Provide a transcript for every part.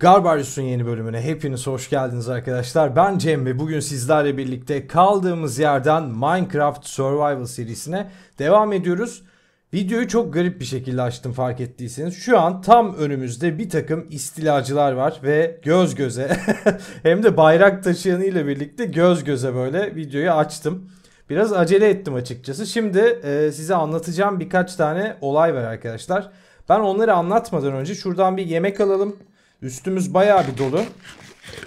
Garbarius'un yeni bölümüne hepiniz hoş geldiniz arkadaşlar. Ben Cem ve bugün sizlerle birlikte kaldığımız yerden Minecraft Survival serisine devam ediyoruz. Videoyu çok garip bir şekilde açtım fark ettiyseniz. Şu an tam önümüzde bir takım istilacılar var ve göz göze hem de bayrak taşıyanı ile birlikte göz göze böyle videoyu açtım. Biraz acele ettim açıkçası. Şimdi e, size anlatacağım birkaç tane olay var arkadaşlar. Ben onları anlatmadan önce şuradan bir yemek alalım. Üstümüz bayağı bir dolu.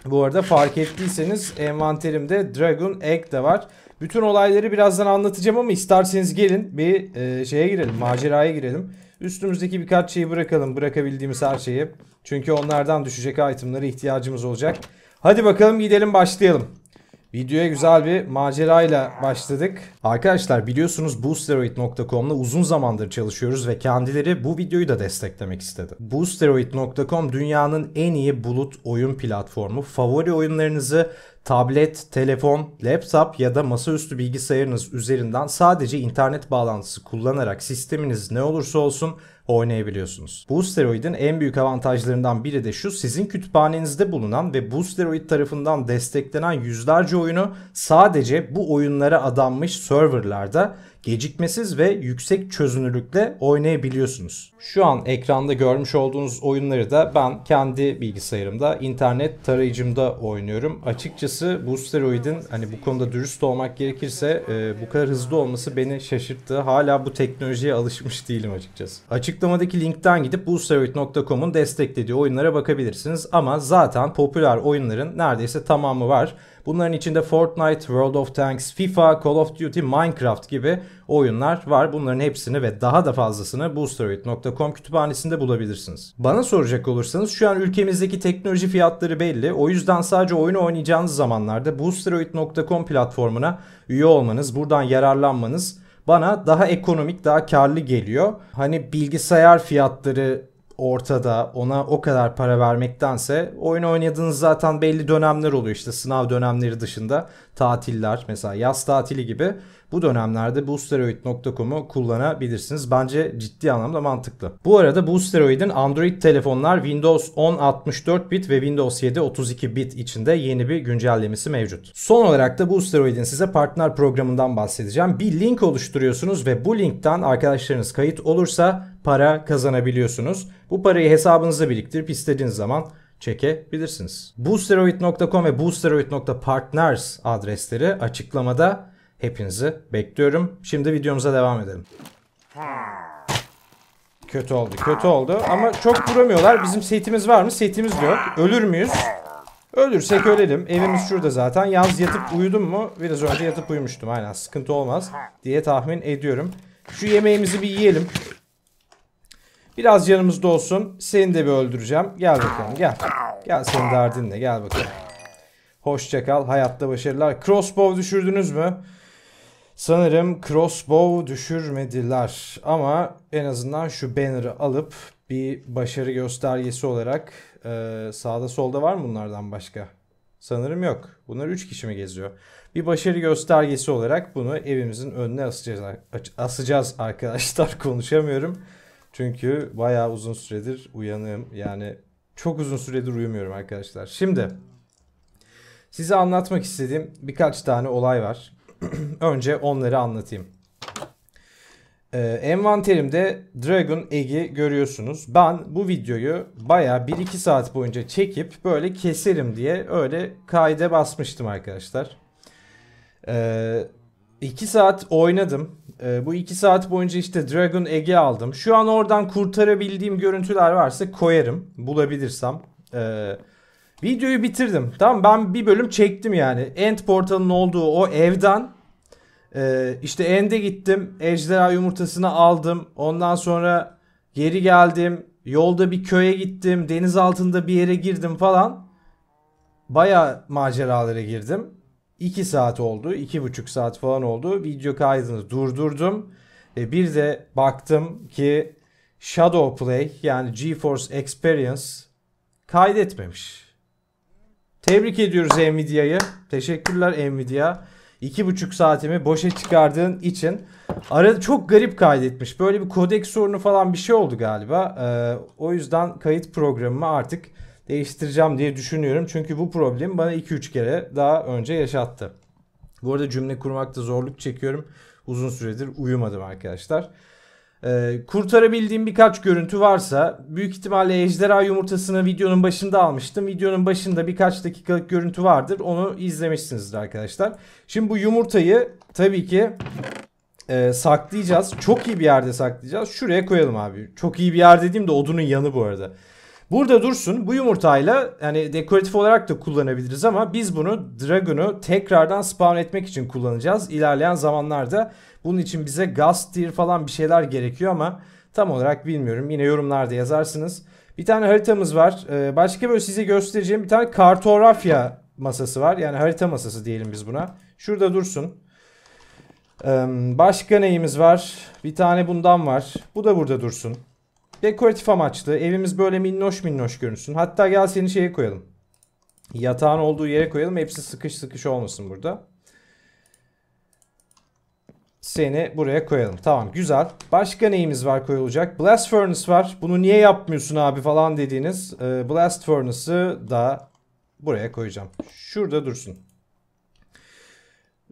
Bu arada fark ettiyseniz envanterimde Dragon Egg de var. Bütün olayları birazdan anlatacağım ama isterseniz gelin bir e, şeye girelim, maceraya girelim. Üstümüzdeki birkaç şeyi bırakalım, bırakabildiğimiz her şeyi. Çünkü onlardan düşecek itemlara ihtiyacımız olacak. Hadi bakalım gidelim başlayalım. Videoya güzel bir macerayla başladık. Arkadaşlar biliyorsunuz boosteroid.com'la uzun zamandır çalışıyoruz ve kendileri bu videoyu da desteklemek istedi. Boosteroid.com dünyanın en iyi bulut oyun platformu. Favori oyunlarınızı tablet, telefon, laptop ya da masaüstü bilgisayarınız üzerinden sadece internet bağlantısı kullanarak sisteminiz ne olursa olsun oynayabiliyorsunuz. Bu steroidin en büyük avantajlarından biri de şu sizin kütüphanenizde bulunan ve bu steroid tarafından desteklenen yüzlerce oyunu sadece bu oyunlara adanmış serverlarda gecikmesiz ve yüksek çözünürlükle oynayabiliyorsunuz. Şu an ekranda görmüş olduğunuz oyunları da ben kendi bilgisayarımda, internet tarayıcımda oynuyorum. Açıkçası bu steroidin hani bu konuda dürüst olmak gerekirse e, bu kadar hızlı olması beni şaşırttı. Hala bu teknolojiye alışmış değilim açıkçası. Açıklamadaki linkten gidip Boosteroid.com'un desteklediği oyunlara bakabilirsiniz ama zaten popüler oyunların neredeyse tamamı var. Bunların içinde Fortnite, World of Tanks, FIFA, Call of Duty, Minecraft gibi oyunlar var. Bunların hepsini ve daha da fazlasını boosteroid.com kütüphanesinde bulabilirsiniz. Bana soracak olursanız şu an ülkemizdeki teknoloji fiyatları belli. O yüzden sadece oyun oynayacağınız zamanlarda boosteroid.com platformuna üye olmanız, buradan yararlanmanız bana daha ekonomik, daha karlı geliyor. Hani bilgisayar fiyatları ortada ona o kadar para vermektense oyun oynadığınız zaten belli dönemler oluyor işte sınav dönemleri dışında tatiller mesela yaz tatili gibi bu dönemlerde boosteroid.com'u kullanabilirsiniz. Bence ciddi anlamda mantıklı. Bu arada boosteroid'in Android telefonlar Windows 10 64 bit ve Windows 7 32 bit içinde yeni bir güncellemesi mevcut. Son olarak da boosteroid'in size partner programından bahsedeceğim. Bir link oluşturuyorsunuz ve bu linkten arkadaşlarınız kayıt olursa para kazanabiliyorsunuz. Bu parayı hesabınıza biriktirip istediğiniz zaman çekebilirsiniz. Boosteroid.com ve boosteroid.partners adresleri açıklamada. Hepinizi bekliyorum. Şimdi videomuza devam edelim. Kötü oldu, kötü oldu. Ama çok vuramıyorlar. Bizim setimiz var mı? Setimiz yok. Ölür müyüz? Ölürsek ölelim. Evimiz şurada zaten. Yalnız yatıp uyudum mu? Biraz önce yatıp uyumuştum. Aynen sıkıntı olmaz diye tahmin ediyorum. Şu yemeğimizi bir yiyelim. Biraz yanımızda olsun. Seni de bir öldüreceğim. Gel bakalım gel. Gel senin derdinle gel bakalım. Hoşçakal. Hayatta başarılar. Crossbow düşürdünüz mü? Sanırım crossbow düşürmediler. Ama en azından şu banner'ı alıp bir başarı göstergesi olarak e, sağda solda var mı bunlardan başka? Sanırım yok. Bunlar 3 kişi mi geziyor? Bir başarı göstergesi olarak bunu evimizin önüne asacağız, asacağız arkadaşlar. Konuşamıyorum. Çünkü bayağı uzun süredir uyanığım. Yani çok uzun süredir uyumuyorum arkadaşlar. Şimdi size anlatmak istediğim birkaç tane olay var. Önce onları anlatayım. Ee, envanterimde Dragon Egg'i görüyorsunuz. Ben bu videoyu bayağı 1-2 saat boyunca çekip böyle keserim diye öyle kayda basmıştım arkadaşlar. Ee, 2 saat oynadım. E, bu 2 saat boyunca işte Dragon Egg'i aldım. Şu an oradan kurtarabildiğim görüntüler varsa koyarım. Bulabilirsem. E, videoyu bitirdim. Tamam ben bir bölüm çektim yani. End portalının olduğu o evden e, işte End'e gittim. Ejderha yumurtasını aldım. Ondan sonra geri geldim. Yolda bir köye gittim. Deniz altında bir yere girdim falan. Baya maceralara girdim. 2 saat oldu. 2,5 saat falan oldu. Video kaydını durdurdum. E, bir de baktım ki Shadow Play yani GeForce Experience kaydetmemiş. Tebrik ediyoruz Nvidia'yı. Teşekkürler Nvidia. 2,5 saatimi boşa çıkardığın için. Arada çok garip kaydetmiş. Böyle bir kodek sorunu falan bir şey oldu galiba. Ee, o yüzden kayıt programımı artık değiştireceğim diye düşünüyorum. Çünkü bu problem bana 2-3 kere daha önce yaşattı. Bu arada cümle kurmakta zorluk çekiyorum. Uzun süredir uyumadım arkadaşlar. Ee, kurtarabildiğim birkaç görüntü varsa büyük ihtimalle ejderha yumurtasını videonun başında almıştım. Videonun başında birkaç dakikalık görüntü vardır. Onu izlemişsinizdir arkadaşlar. Şimdi bu yumurtayı tabii ki e, saklayacağız. Çok iyi bir yerde saklayacağız. Şuraya koyalım abi. Çok iyi bir yer dediğim de odunun yanı bu arada. Burada dursun. Bu yumurtayla yani dekoratif olarak da kullanabiliriz ama biz bunu Dragon'u tekrardan spawn etmek için kullanacağız ilerleyen zamanlarda. Bunun için bize gas tier falan bir şeyler gerekiyor ama tam olarak bilmiyorum. Yine yorumlarda yazarsınız. Bir tane haritamız var. Ee, başka böyle size göstereceğim bir tane kartografya masası var. Yani harita masası diyelim biz buna. Şurada dursun. Ee, başka neyimiz var? Bir tane bundan var. Bu da burada dursun. Dekoratif amaçlı. Evimiz böyle minnoş minnoş görünsün. Hatta gel seni şeye koyalım. Yatağın olduğu yere koyalım. Hepsi sıkış sıkış olmasın burada. Seni buraya koyalım. Tamam güzel. Başka neyimiz var koyulacak? Blast Furnace var. Bunu niye yapmıyorsun abi falan dediğiniz. E, blast Furnace'ı da buraya koyacağım. Şurada dursun.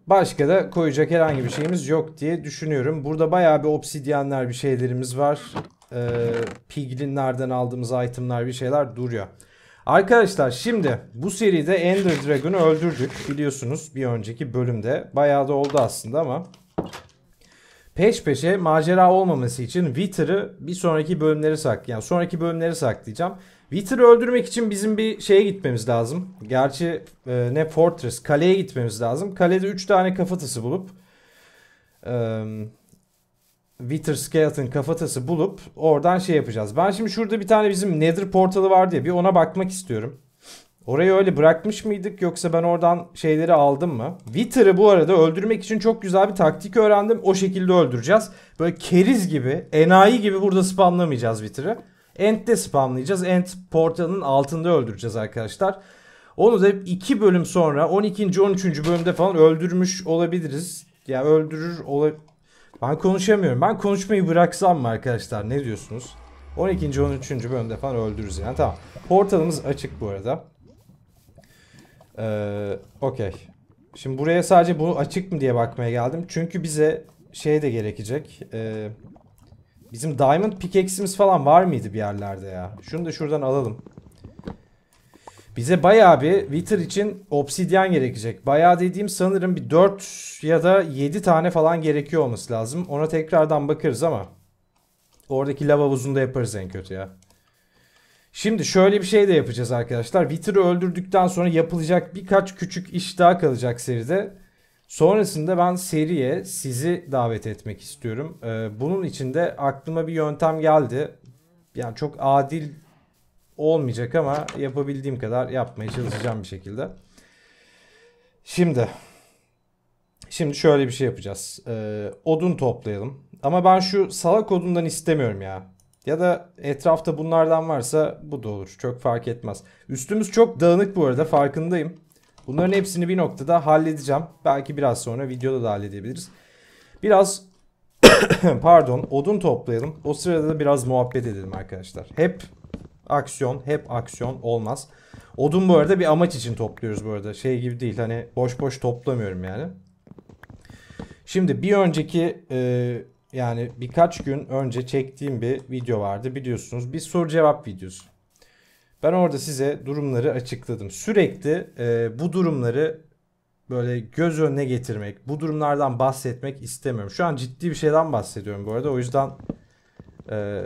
Başka da koyacak herhangi bir şeyimiz yok diye düşünüyorum. Burada bayağı bir obsidyenler bir şeylerimiz var e, ee, piglinlerden aldığımız itemler bir şeyler duruyor. Arkadaşlar şimdi bu seride Ender Dragon'u öldürdük biliyorsunuz bir önceki bölümde. Bayağı da oldu aslında ama peş peşe macera olmaması için Wither'ı bir sonraki bölümleri sak yani sonraki bölümleri saklayacağım. Wither'ı öldürmek için bizim bir şeye gitmemiz lazım. Gerçi e, ne Fortress, kaleye gitmemiz lazım. Kalede 3 tane kafatası bulup e, Wither Skeleton kafatası bulup oradan şey yapacağız. Ben şimdi şurada bir tane bizim Nether portalı var diye bir ona bakmak istiyorum. Orayı öyle bırakmış mıydık yoksa ben oradan şeyleri aldım mı? Wither'ı bu arada öldürmek için çok güzel bir taktik öğrendim. O şekilde öldüreceğiz. Böyle keriz gibi, enayi gibi burada spamlamayacağız Wither'ı. Ent'te spamlayacağız. Ent portalının altında öldüreceğiz arkadaşlar. Onu da 2 bölüm sonra 12. 13. bölümde falan öldürmüş olabiliriz. Ya yani öldürür olabilir ben konuşamıyorum. Ben konuşmayı bıraksam mı arkadaşlar? Ne diyorsunuz? 12. 13. bölümde falan öldürürüz yani. Tamam. Portalımız açık bu arada. Ee, Okey. Şimdi buraya sadece bu açık mı diye bakmaya geldim. Çünkü bize şey de gerekecek. Ee, bizim diamond pickaxe'imiz falan var mıydı bir yerlerde ya? Şunu da şuradan alalım. Bize bayağı bir Wither için obsidyen gerekecek. Bayağı dediğim sanırım bir 4 ya da 7 tane falan gerekiyor olması lazım. Ona tekrardan bakarız ama oradaki lava havuzunda yaparız en kötü ya. Şimdi şöyle bir şey de yapacağız arkadaşlar. Wither'ı öldürdükten sonra yapılacak birkaç küçük iş daha kalacak seride. Sonrasında ben seriye sizi davet etmek istiyorum. Ee, bunun için de aklıma bir yöntem geldi. Yani çok adil olmayacak ama yapabildiğim kadar yapmaya çalışacağım bir şekilde. Şimdi şimdi şöyle bir şey yapacağız. Ee, odun toplayalım. Ama ben şu salak odundan istemiyorum ya. Ya da etrafta bunlardan varsa bu da olur. Çok fark etmez. Üstümüz çok dağınık bu arada farkındayım. Bunların hepsini bir noktada halledeceğim. Belki biraz sonra videoda da halledebiliriz. Biraz pardon odun toplayalım. O sırada da biraz muhabbet edelim arkadaşlar. Hep Aksiyon hep aksiyon olmaz. Odun bu arada bir amaç için topluyoruz bu arada. Şey gibi değil hani boş boş toplamıyorum yani. Şimdi bir önceki e, yani birkaç gün önce çektiğim bir video vardı biliyorsunuz. Bir soru cevap videosu. Ben orada size durumları açıkladım. Sürekli e, bu durumları böyle göz önüne getirmek, bu durumlardan bahsetmek istemiyorum. Şu an ciddi bir şeyden bahsediyorum bu arada. O yüzden e,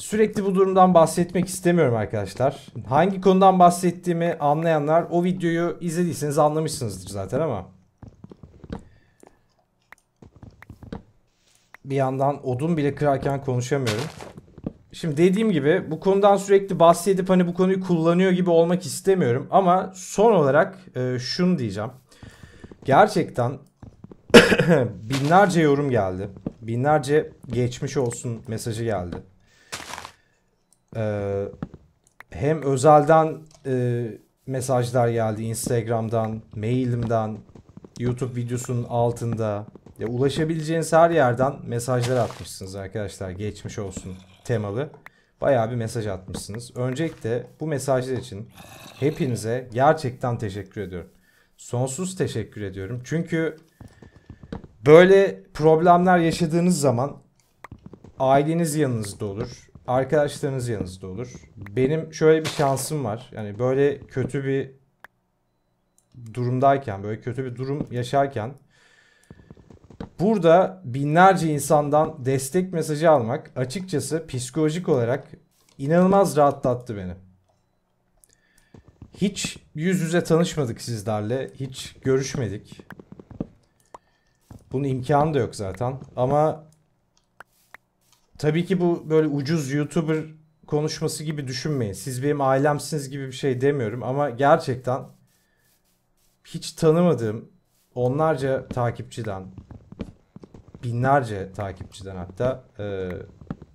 Sürekli bu durumdan bahsetmek istemiyorum arkadaşlar. Hangi konudan bahsettiğimi anlayanlar o videoyu izlediyseniz anlamışsınızdır zaten ama. Bir yandan odun bile kırarken konuşamıyorum. Şimdi dediğim gibi bu konudan sürekli bahsedip hani bu konuyu kullanıyor gibi olmak istemiyorum. Ama son olarak e, şunu diyeceğim. Gerçekten binlerce yorum geldi. Binlerce geçmiş olsun mesajı geldi. Ee, hem özelden e, mesajlar geldi Instagram'dan, mailimden, YouTube videosunun altında. Ya ulaşabileceğiniz her yerden mesajlar atmışsınız arkadaşlar. Geçmiş olsun temalı. Bayağı bir mesaj atmışsınız. Öncelikle bu mesajlar için hepinize gerçekten teşekkür ediyorum. Sonsuz teşekkür ediyorum. Çünkü böyle problemler yaşadığınız zaman aileniz yanınızda olur. Arkadaşlarınız yanınızda olur. Benim şöyle bir şansım var. Yani böyle kötü bir durumdayken, böyle kötü bir durum yaşarken burada binlerce insandan destek mesajı almak açıkçası psikolojik olarak inanılmaz rahatlattı beni. Hiç yüz yüze tanışmadık sizlerle. Hiç görüşmedik. Bunun imkanı da yok zaten. Ama Tabii ki bu böyle ucuz YouTuber konuşması gibi düşünmeyin. Siz benim ailemsiniz gibi bir şey demiyorum ama gerçekten hiç tanımadığım onlarca takipçiden binlerce takipçiden hatta e,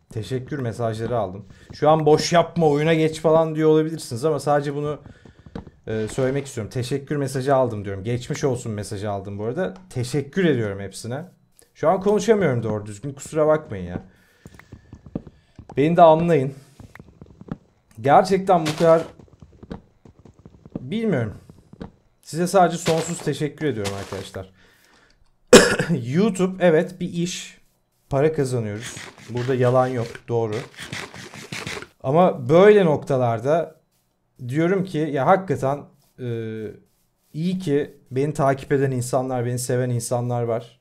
teşekkür mesajları aldım. Şu an boş yapma oyuna geç falan diyor olabilirsiniz ama sadece bunu e, söylemek istiyorum. Teşekkür mesajı aldım diyorum. Geçmiş olsun mesajı aldım bu arada. Teşekkür ediyorum hepsine. Şu an konuşamıyorum doğru düzgün kusura bakmayın ya. Beni de anlayın. Gerçekten bu kadar bilmiyorum. Size sadece sonsuz teşekkür ediyorum arkadaşlar. YouTube evet bir iş. Para kazanıyoruz. Burada yalan yok. Doğru. Ama böyle noktalarda diyorum ki ya hakikaten e, iyi ki beni takip eden insanlar, beni seven insanlar var.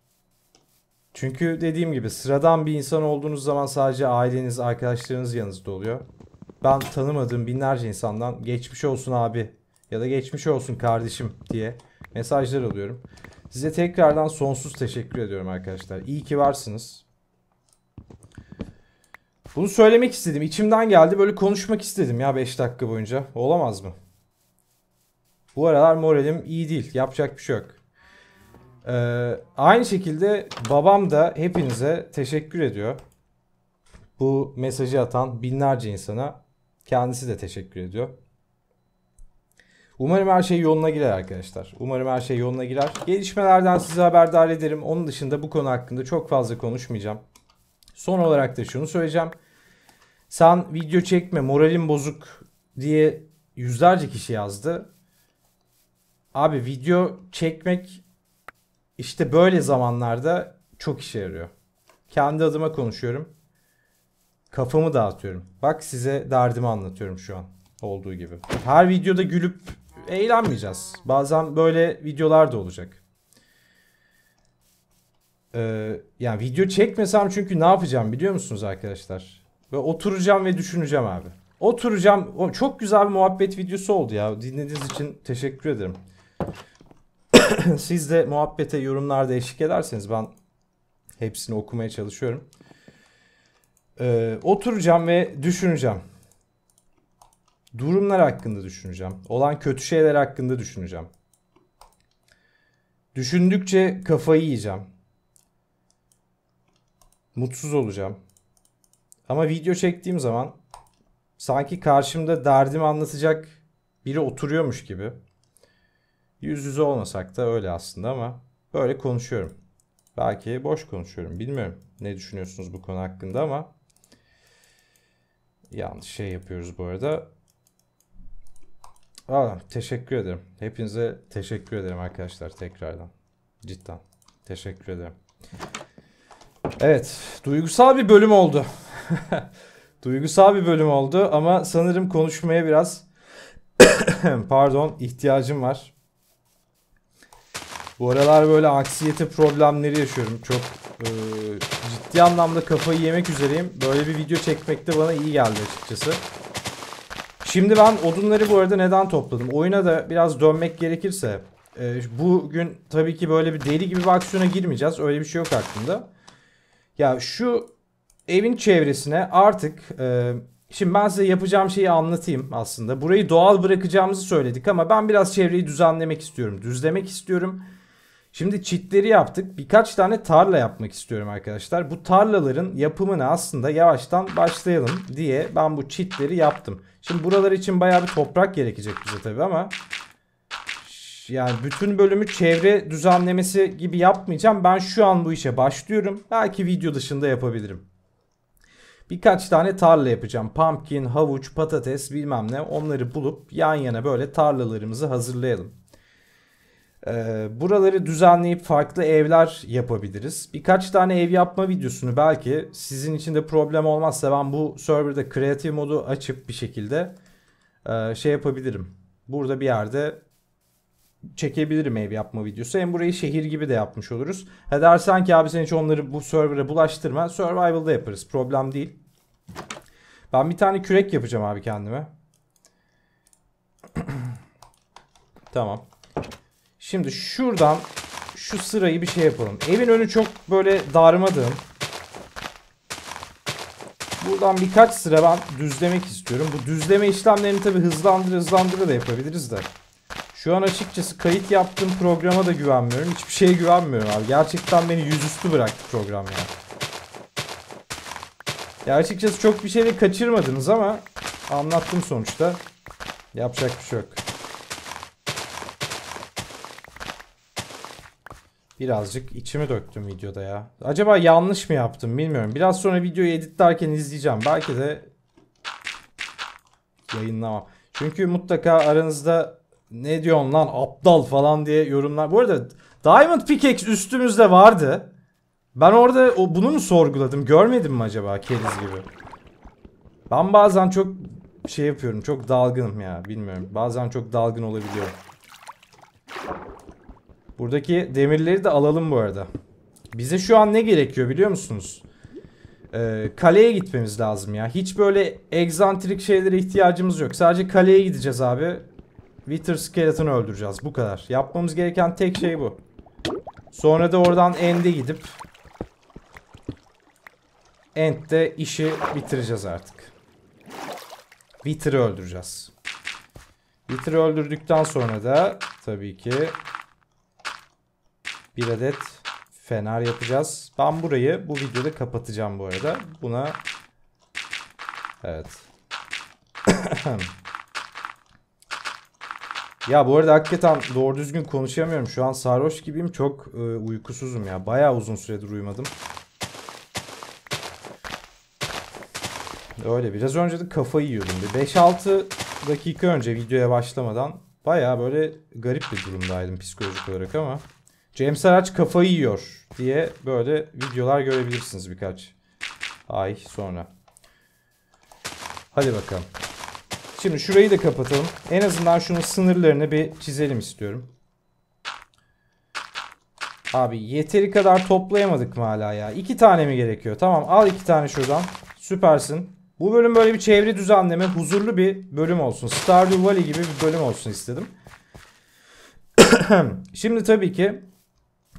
Çünkü dediğim gibi sıradan bir insan olduğunuz zaman sadece aileniz, arkadaşlarınız yanınızda oluyor. Ben tanımadığım binlerce insandan geçmiş olsun abi ya da geçmiş olsun kardeşim diye mesajlar alıyorum. Size tekrardan sonsuz teşekkür ediyorum arkadaşlar. İyi ki varsınız. Bunu söylemek istedim. İçimden geldi. Böyle konuşmak istedim ya 5 dakika boyunca. Olamaz mı? Bu aralar moralim iyi değil. Yapacak bir şey yok. Ee, aynı şekilde babam da hepinize teşekkür ediyor. Bu mesajı atan binlerce insana kendisi de teşekkür ediyor. Umarım her şey yoluna girer arkadaşlar. Umarım her şey yoluna girer. Gelişmelerden sizi haberdar ederim. Onun dışında bu konu hakkında çok fazla konuşmayacağım. Son olarak da şunu söyleyeceğim. Sen video çekme moralim bozuk diye yüzlerce kişi yazdı. Abi video çekmek işte böyle zamanlarda çok işe yarıyor. Kendi adıma konuşuyorum. Kafamı dağıtıyorum. Bak size derdimi anlatıyorum şu an olduğu gibi. Her videoda gülüp eğlenmeyeceğiz. Bazen böyle videolar da olacak. Ee, yani video çekmesem çünkü ne yapacağım biliyor musunuz arkadaşlar? Ve oturacağım ve düşüneceğim abi. Oturacağım. Çok güzel bir muhabbet videosu oldu ya. Dinlediğiniz için teşekkür ederim. Siz de muhabbete yorumlarda eşlik ederseniz ben hepsini okumaya çalışıyorum. Ee, oturacağım ve düşüneceğim. Durumlar hakkında düşüneceğim. Olan kötü şeyler hakkında düşüneceğim. Düşündükçe kafayı yiyeceğim. Mutsuz olacağım. Ama video çektiğim zaman sanki karşımda derdimi anlatacak biri oturuyormuş gibi Yüz yüze olmasak da öyle aslında ama böyle konuşuyorum. Belki boş konuşuyorum. Bilmiyorum ne düşünüyorsunuz bu konu hakkında ama yanlış şey yapıyoruz bu arada. Aa, teşekkür ederim. Hepinize teşekkür ederim arkadaşlar tekrardan. Cidden. Teşekkür ederim. Evet, duygusal bir bölüm oldu. duygusal bir bölüm oldu ama sanırım konuşmaya biraz pardon ihtiyacım var. Bu aralar böyle anksiyete problemleri yaşıyorum. Çok e, ciddi anlamda kafayı yemek üzereyim. Böyle bir video çekmek de bana iyi geldi açıkçası. Şimdi ben odunları bu arada neden topladım? Oyuna da biraz dönmek gerekirse e, bugün tabii ki böyle bir deli gibi bir aksiyona girmeyeceğiz. Öyle bir şey yok aklımda. Ya şu evin çevresine artık e, şimdi ben size yapacağım şeyi anlatayım aslında. Burayı doğal bırakacağımızı söyledik ama ben biraz çevreyi düzenlemek istiyorum. Düzlemek istiyorum. Şimdi çitleri yaptık. Birkaç tane tarla yapmak istiyorum arkadaşlar. Bu tarlaların yapımını aslında yavaştan başlayalım diye ben bu çitleri yaptım. Şimdi buralar için bayağı bir toprak gerekecek bize tabii ama yani bütün bölümü çevre düzenlemesi gibi yapmayacağım. Ben şu an bu işe başlıyorum. Belki video dışında yapabilirim. Birkaç tane tarla yapacağım. Pumpkin, havuç, patates bilmem ne onları bulup yan yana böyle tarlalarımızı hazırlayalım. Ee, buraları düzenleyip farklı evler yapabiliriz. Birkaç tane ev yapma videosunu belki sizin için de problem olmazsa ben bu serverda kreatif modu açıp bir şekilde e, şey yapabilirim. Burada bir yerde çekebilirim ev yapma videosu. Hem burayı şehir gibi de yapmış oluruz. Ha dersen ki abi sen hiç onları bu server'a bulaştırma. Survival'da yaparız. Problem değil. Ben bir tane kürek yapacağım abi kendime. tamam. Şimdi şuradan şu sırayı bir şey yapalım. Evin önü çok böyle darmadığım. Buradan birkaç sıra ben düzlemek istiyorum. Bu düzleme işlemlerini tabi hızlandır hızlandır da yapabiliriz de. Şu an açıkçası kayıt yaptığım programa da güvenmiyorum. Hiçbir şeye güvenmiyorum abi. Gerçekten beni yüzüstü bıraktı program ya. Ya açıkçası çok bir şey de kaçırmadınız ama anlattım sonuçta. Yapacak bir şey yok. Birazcık içimi döktüm videoda ya. Acaba yanlış mı yaptım bilmiyorum. Biraz sonra videoyu editlerken izleyeceğim. Belki de yayınlamam. Çünkü mutlaka aranızda ne diyorsun lan aptal falan diye yorumlar. Bu arada Diamond Pickaxe üstümüzde vardı. Ben orada o bunu mu sorguladım? Görmedim mi acaba keriz gibi? Ben bazen çok şey yapıyorum. Çok dalgınım ya. Bilmiyorum. Bazen çok dalgın olabiliyorum. Buradaki demirleri de alalım bu arada. Bize şu an ne gerekiyor biliyor musunuz? Ee, kaleye gitmemiz lazım ya. Hiç böyle egzantrik şeylere ihtiyacımız yok. Sadece kaleye gideceğiz abi. Wither Skeleton'ı öldüreceğiz. Bu kadar. Yapmamız gereken tek şey bu. Sonra da oradan End'e gidip End'de işi bitireceğiz artık. Wither'ı öldüreceğiz. Wither'ı öldürdükten sonra da tabii ki bir adet fener yapacağız. Ben burayı bu videoda kapatacağım bu arada. Buna evet. ya bu arada hakikaten doğru düzgün konuşamıyorum. Şu an sarhoş gibiyim. Çok e, uykusuzum ya. Bayağı uzun süredir uyumadım. Öyle biraz önce de kafayı yiyordum. 5-6 dakika önce videoya başlamadan bayağı böyle garip bir durumdaydım psikolojik olarak ama. James Araç kafayı yiyor diye böyle videolar görebilirsiniz birkaç ay sonra. Hadi bakalım. Şimdi şurayı da kapatalım. En azından şunun sınırlarını bir çizelim istiyorum. Abi yeteri kadar toplayamadık mı hala ya? İki tane mi gerekiyor? Tamam al iki tane şuradan. Süpersin. Bu bölüm böyle bir çevre düzenleme, huzurlu bir bölüm olsun. Stardew Valley gibi bir bölüm olsun istedim. Şimdi tabii ki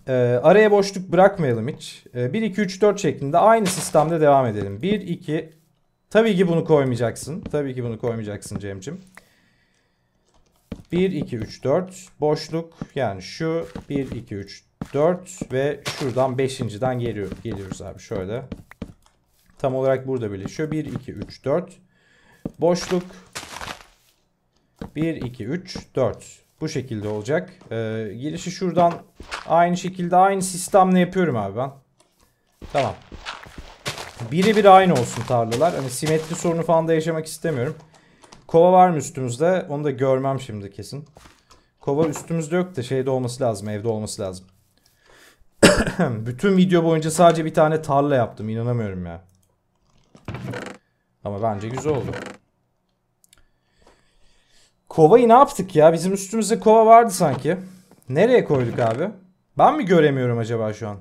e, araya boşluk bırakmayalım hiç. E, 1, 2, 3, 4 şeklinde aynı sistemde devam edelim. 1, 2, tabii ki bunu koymayacaksın. Tabii ki bunu koymayacaksın Cem'cim. 1, 2, 3, 4 boşluk yani şu 1, 2, 3, 4 ve şuradan 5.den geliyor, geliyoruz abi şöyle. Tam olarak burada birleşiyor. 1, 2, 3, 4 boşluk 1, 2, 3, 4 bu şekilde olacak. Ee, girişi şuradan aynı şekilde aynı sistemle yapıyorum abi ben. Tamam. Biri bir aynı olsun tarlalar. Hani simetri sorunu falan da yaşamak istemiyorum. Kova var mı üstümüzde? Onu da görmem şimdi kesin. Kova üstümüzde yok da şeyde olması lazım. Evde olması lazım. Bütün video boyunca sadece bir tane tarla yaptım. İnanamıyorum ya. Ama bence güzel oldu. Kovayı ne yaptık ya? Bizim üstümüzde kova vardı sanki. Nereye koyduk abi? Ben mi göremiyorum acaba şu an?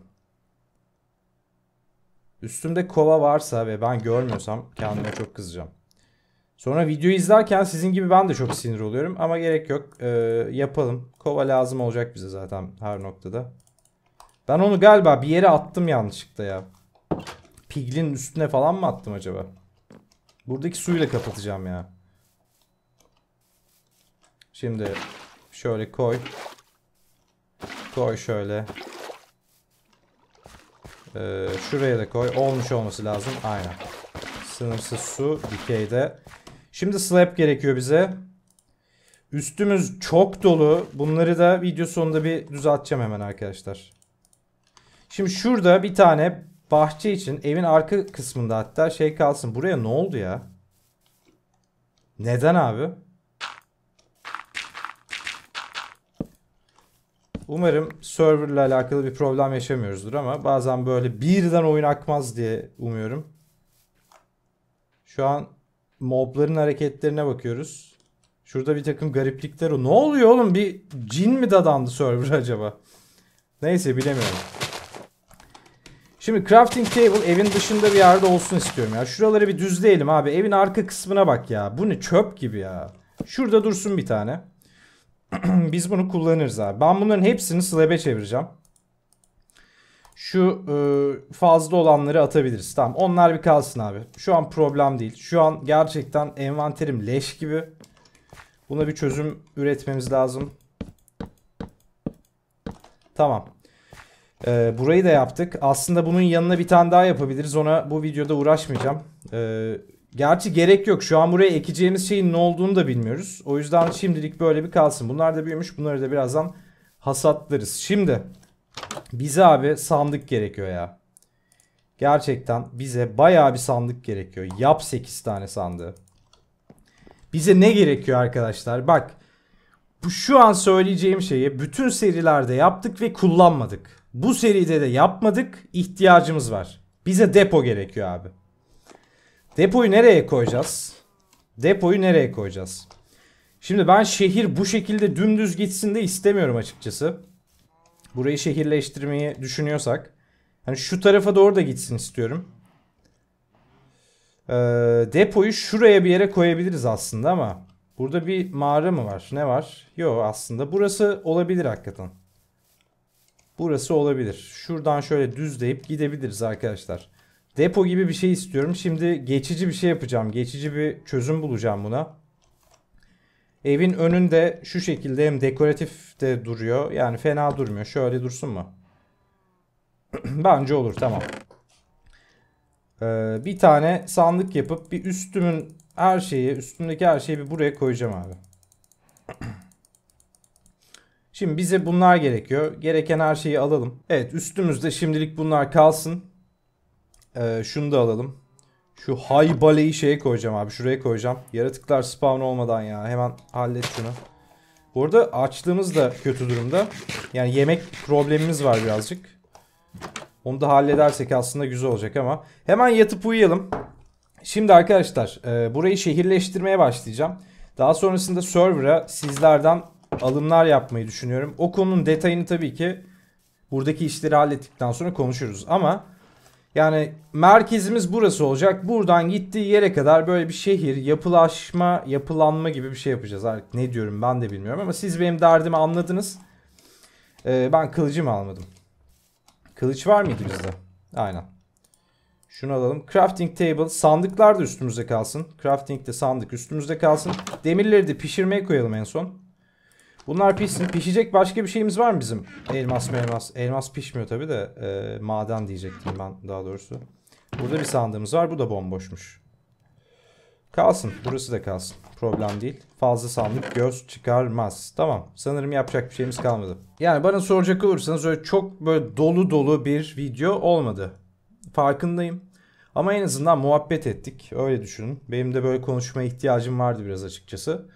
Üstümde kova varsa ve ben görmüyorsam kendime çok kızacağım. Sonra videoyu izlerken sizin gibi ben de çok sinir oluyorum ama gerek yok. Ee, yapalım. Kova lazım olacak bize zaten her noktada. Ben onu galiba bir yere attım yanlışlıkla ya. Piglin üstüne falan mı attım acaba? Buradaki suyla kapatacağım ya. Şimdi şöyle koy. Koy şöyle. Ee, şuraya da koy. Olmuş olması lazım. Aynen. Sınırsız su dikeyde. Şimdi slab gerekiyor bize. Üstümüz çok dolu. Bunları da video sonunda bir düzelteceğim hemen arkadaşlar. Şimdi şurada bir tane bahçe için evin arka kısmında hatta şey kalsın. Buraya ne oldu ya? Neden abi? Umarım serverle alakalı bir problem yaşamıyoruzdur ama bazen böyle birden oyun akmaz diye umuyorum. Şu an mobların hareketlerine bakıyoruz. Şurada bir takım gariplikler o. Ne oluyor oğlum? Bir cin mi dadandı server acaba? Neyse bilemiyorum. Şimdi crafting table evin dışında bir yerde olsun istiyorum ya. Şuraları bir düzleyelim abi. Evin arka kısmına bak ya. Bu ne çöp gibi ya. Şurada dursun bir tane. Biz bunu kullanırız abi. Ben bunların hepsini slab'e çevireceğim. Şu e, fazla olanları atabiliriz. Tamam onlar bir kalsın abi. Şu an problem değil. Şu an gerçekten envanterim leş gibi. Buna bir çözüm üretmemiz lazım. Tamam. Ee, burayı da yaptık. Aslında bunun yanına bir tane daha yapabiliriz. Ona bu videoda uğraşmayacağım. Ee, Gerçi gerek yok. Şu an buraya ekeceğimiz şeyin ne olduğunu da bilmiyoruz. O yüzden şimdilik böyle bir kalsın. Bunlar da büyümüş. Bunları da birazdan hasatlarız. Şimdi bize abi sandık gerekiyor ya. Gerçekten bize bayağı bir sandık gerekiyor. Yap 8 tane sandığı. Bize ne gerekiyor arkadaşlar? Bak bu şu an söyleyeceğim şeyi bütün serilerde yaptık ve kullanmadık. Bu seride de yapmadık. İhtiyacımız var. Bize depo gerekiyor abi. Depoyu nereye koyacağız? Depoyu nereye koyacağız? Şimdi ben şehir bu şekilde dümdüz gitsin de istemiyorum açıkçası. Burayı şehirleştirmeyi düşünüyorsak. Hani şu tarafa doğru da gitsin istiyorum. Ee, depoyu şuraya bir yere koyabiliriz aslında ama. Burada bir mağara mı var? Ne var? Yo aslında burası olabilir hakikaten. Burası olabilir. Şuradan şöyle düzleyip gidebiliriz arkadaşlar. Depo gibi bir şey istiyorum. Şimdi geçici bir şey yapacağım. Geçici bir çözüm bulacağım buna. Evin önünde şu şekilde hem dekoratif de duruyor. Yani fena durmuyor. Şöyle dursun mu? Bence olur tamam. Ee, bir tane sandık yapıp bir üstümün her şeyi, üstümdeki her şeyi bir buraya koyacağım abi. Şimdi bize bunlar gerekiyor. Gereken her şeyi alalım. Evet üstümüzde şimdilik bunlar kalsın. Ee, şunu da alalım. Şu high baleyi şeye koyacağım abi. Şuraya koyacağım. Yaratıklar spawn olmadan ya. Hemen hallet şunu. Bu arada açlığımız da kötü durumda. Yani yemek problemimiz var birazcık. Onu da halledersek aslında güzel olacak ama. Hemen yatıp uyuyalım. Şimdi arkadaşlar e, burayı şehirleştirmeye başlayacağım. Daha sonrasında server'a sizlerden alımlar yapmayı düşünüyorum. O konunun detayını tabii ki buradaki işleri hallettikten sonra konuşuruz. Ama yani merkezimiz burası olacak. Buradan gittiği yere kadar böyle bir şehir, yapılaşma, yapılanma gibi bir şey yapacağız. Artık ne diyorum ben de bilmiyorum ama siz benim derdimi anladınız. Ee, ben kılıcımı almadım. Kılıç var mıydı bizde? Aynen. Şunu alalım. Crafting table. Sandıklar da üstümüzde kalsın. Crafting de sandık üstümüzde kalsın. Demirleri de pişirmeye koyalım en son. Bunlar pişsin. Pişecek başka bir şeyimiz var mı bizim? Elmas mı elmas? Elmas pişmiyor tabi de e, maden diyecektim ben daha doğrusu. Burada bir sandığımız var. Bu da bomboşmuş. Kalsın. Burası da kalsın. Problem değil. Fazla sandık göz çıkarmaz. Tamam. Sanırım yapacak bir şeyimiz kalmadı. Yani bana soracak olursanız öyle çok böyle dolu dolu bir video olmadı. Farkındayım. Ama en azından muhabbet ettik. Öyle düşünün. Benim de böyle konuşmaya ihtiyacım vardı biraz açıkçası.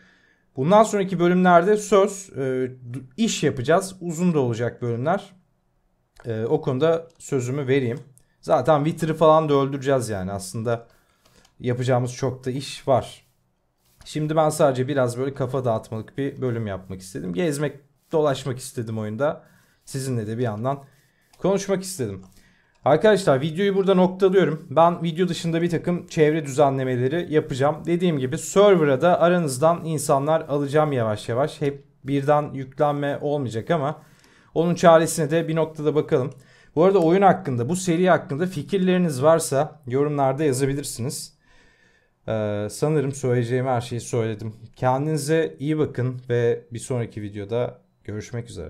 Bundan sonraki bölümlerde söz, e, iş yapacağız. Uzun da olacak bölümler. E, o konuda sözümü vereyim. Zaten Witter'ı falan da öldüreceğiz yani. Aslında yapacağımız çok da iş var. Şimdi ben sadece biraz böyle kafa dağıtmalık bir bölüm yapmak istedim. Gezmek, dolaşmak istedim oyunda. Sizinle de bir yandan konuşmak istedim. Arkadaşlar videoyu burada noktalıyorum. Ben video dışında bir takım çevre düzenlemeleri yapacağım. Dediğim gibi server'a da aranızdan insanlar alacağım yavaş yavaş. Hep birden yüklenme olmayacak ama onun çaresine de bir noktada bakalım. Bu arada oyun hakkında, bu seri hakkında fikirleriniz varsa yorumlarda yazabilirsiniz. Ee, sanırım söyleyeceğim her şeyi söyledim. Kendinize iyi bakın ve bir sonraki videoda görüşmek üzere.